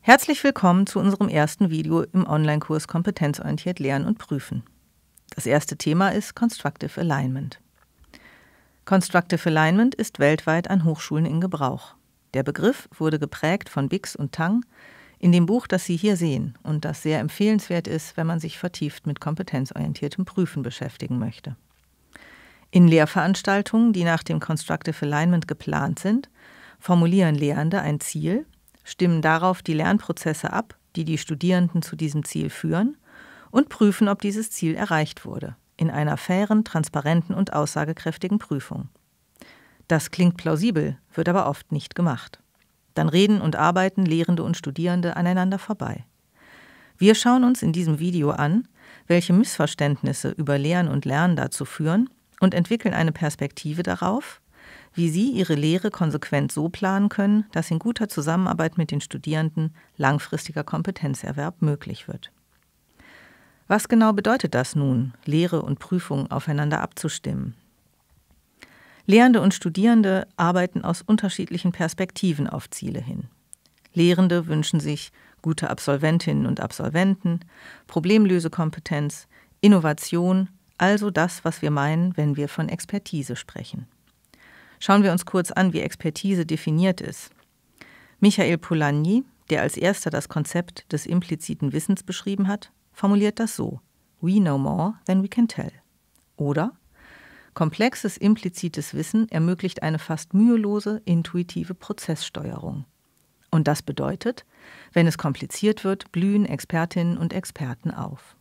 Herzlich willkommen zu unserem ersten Video im Online-Kurs Kompetenzorientiert Lernen und Prüfen. Das erste Thema ist Constructive Alignment. Constructive Alignment ist weltweit an Hochschulen in Gebrauch. Der Begriff wurde geprägt von Bix und Tang, in dem Buch, das Sie hier sehen und das sehr empfehlenswert ist, wenn man sich vertieft mit kompetenzorientiertem Prüfen beschäftigen möchte. In Lehrveranstaltungen, die nach dem Constructive Alignment geplant sind, formulieren Lehrende ein Ziel, stimmen darauf die Lernprozesse ab, die die Studierenden zu diesem Ziel führen, und prüfen, ob dieses Ziel erreicht wurde, in einer fairen, transparenten und aussagekräftigen Prüfung. Das klingt plausibel, wird aber oft nicht gemacht. Dann reden und arbeiten Lehrende und Studierende aneinander vorbei. Wir schauen uns in diesem Video an, welche Missverständnisse über Lehren und Lernen dazu führen und entwickeln eine Perspektive darauf, wie Sie Ihre Lehre konsequent so planen können, dass in guter Zusammenarbeit mit den Studierenden langfristiger Kompetenzerwerb möglich wird. Was genau bedeutet das nun, Lehre und Prüfung aufeinander abzustimmen? Lehrende und Studierende arbeiten aus unterschiedlichen Perspektiven auf Ziele hin. Lehrende wünschen sich gute Absolventinnen und Absolventen, Problemlösekompetenz, Innovation, also das, was wir meinen, wenn wir von Expertise sprechen. Schauen wir uns kurz an, wie Expertise definiert ist. Michael Polanyi, der als erster das Konzept des impliziten Wissens beschrieben hat, formuliert das so: We know more than we can tell. Oder Komplexes implizites Wissen ermöglicht eine fast mühelose, intuitive Prozesssteuerung. Und das bedeutet, wenn es kompliziert wird, blühen Expertinnen und Experten auf.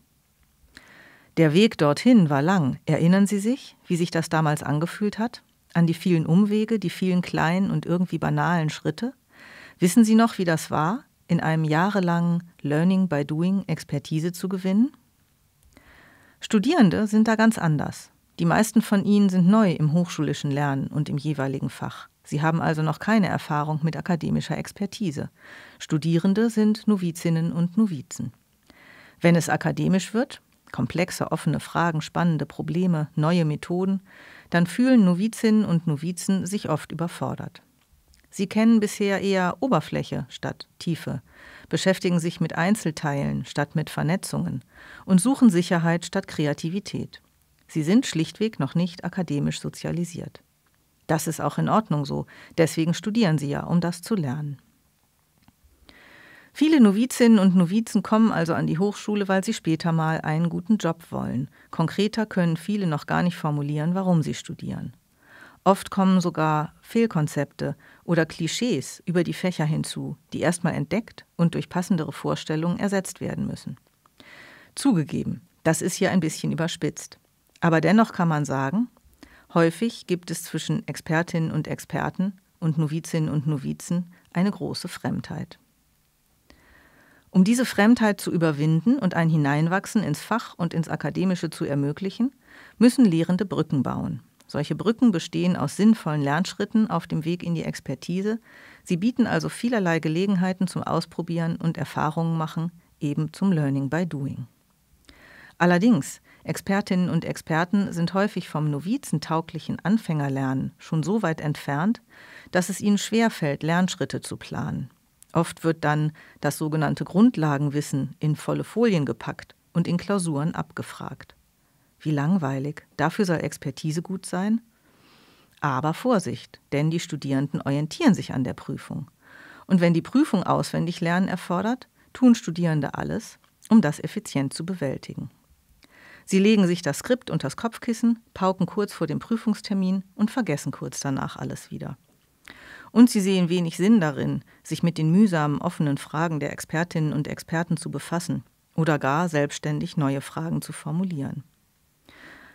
Der Weg dorthin war lang. Erinnern Sie sich, wie sich das damals angefühlt hat? An die vielen Umwege, die vielen kleinen und irgendwie banalen Schritte? Wissen Sie noch, wie das war, in einem jahrelangen Learning by Doing Expertise zu gewinnen? Studierende sind da ganz anders. Die meisten von ihnen sind neu im hochschulischen Lernen und im jeweiligen Fach. Sie haben also noch keine Erfahrung mit akademischer Expertise. Studierende sind Novizinnen und Novizen. Wenn es akademisch wird, komplexe offene Fragen, spannende Probleme, neue Methoden, dann fühlen Novizinnen und Novizen sich oft überfordert. Sie kennen bisher eher Oberfläche statt Tiefe, beschäftigen sich mit Einzelteilen statt mit Vernetzungen und suchen Sicherheit statt Kreativität. Sie sind schlichtweg noch nicht akademisch sozialisiert. Das ist auch in Ordnung so, deswegen studieren sie ja, um das zu lernen. Viele Novizinnen und Novizen kommen also an die Hochschule, weil sie später mal einen guten Job wollen. Konkreter können viele noch gar nicht formulieren, warum sie studieren. Oft kommen sogar Fehlkonzepte oder Klischees über die Fächer hinzu, die erstmal entdeckt und durch passendere Vorstellungen ersetzt werden müssen. Zugegeben, das ist hier ein bisschen überspitzt. Aber dennoch kann man sagen, häufig gibt es zwischen Expertinnen und Experten und Novizinnen und Novizen eine große Fremdheit. Um diese Fremdheit zu überwinden und ein Hineinwachsen ins Fach und ins Akademische zu ermöglichen, müssen Lehrende Brücken bauen. Solche Brücken bestehen aus sinnvollen Lernschritten auf dem Weg in die Expertise. Sie bieten also vielerlei Gelegenheiten zum Ausprobieren und Erfahrungen machen, eben zum Learning by Doing. Allerdings Expertinnen und Experten sind häufig vom novizentauglichen Anfängerlernen schon so weit entfernt, dass es ihnen schwerfällt, Lernschritte zu planen. Oft wird dann das sogenannte Grundlagenwissen in volle Folien gepackt und in Klausuren abgefragt. Wie langweilig, dafür soll Expertise gut sein? Aber Vorsicht, denn die Studierenden orientieren sich an der Prüfung. Und wenn die Prüfung auswendig Lernen erfordert, tun Studierende alles, um das effizient zu bewältigen. Sie legen sich das Skript und das Kopfkissen, pauken kurz vor dem Prüfungstermin und vergessen kurz danach alles wieder. Und sie sehen wenig Sinn darin, sich mit den mühsamen offenen Fragen der Expertinnen und Experten zu befassen oder gar selbstständig neue Fragen zu formulieren.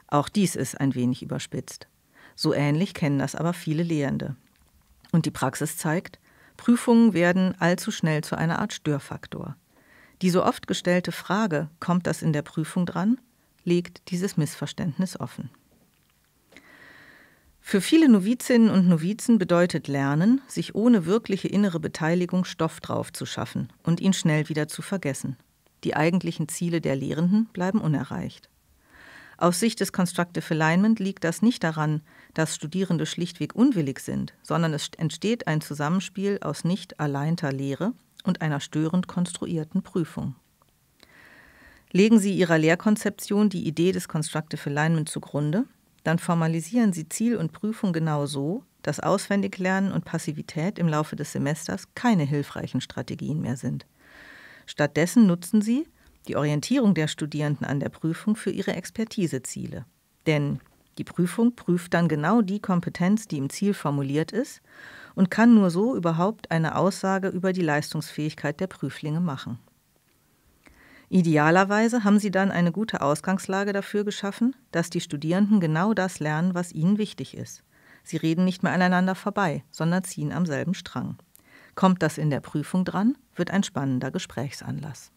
Auch dies ist ein wenig überspitzt. So ähnlich kennen das aber viele Lehrende. Und die Praxis zeigt, Prüfungen werden allzu schnell zu einer Art Störfaktor. Die so oft gestellte Frage, kommt das in der Prüfung dran, legt dieses Missverständnis offen. Für viele Novizinnen und Novizen bedeutet Lernen, sich ohne wirkliche innere Beteiligung Stoff drauf zu schaffen und ihn schnell wieder zu vergessen. Die eigentlichen Ziele der Lehrenden bleiben unerreicht. Aus Sicht des Constructive Alignment liegt das nicht daran, dass Studierende schlichtweg unwillig sind, sondern es entsteht ein Zusammenspiel aus nicht alleinter Lehre und einer störend konstruierten Prüfung. Legen Sie Ihrer Lehrkonzeption die Idee des Constructive Alignment zugrunde, dann formalisieren Sie Ziel und Prüfung genau so, dass Auswendiglernen und Passivität im Laufe des Semesters keine hilfreichen Strategien mehr sind. Stattdessen nutzen Sie die Orientierung der Studierenden an der Prüfung für ihre Expertiseziele. Denn die Prüfung prüft dann genau die Kompetenz, die im Ziel formuliert ist und kann nur so überhaupt eine Aussage über die Leistungsfähigkeit der Prüflinge machen. Idealerweise haben Sie dann eine gute Ausgangslage dafür geschaffen, dass die Studierenden genau das lernen, was ihnen wichtig ist. Sie reden nicht mehr aneinander vorbei, sondern ziehen am selben Strang. Kommt das in der Prüfung dran, wird ein spannender Gesprächsanlass.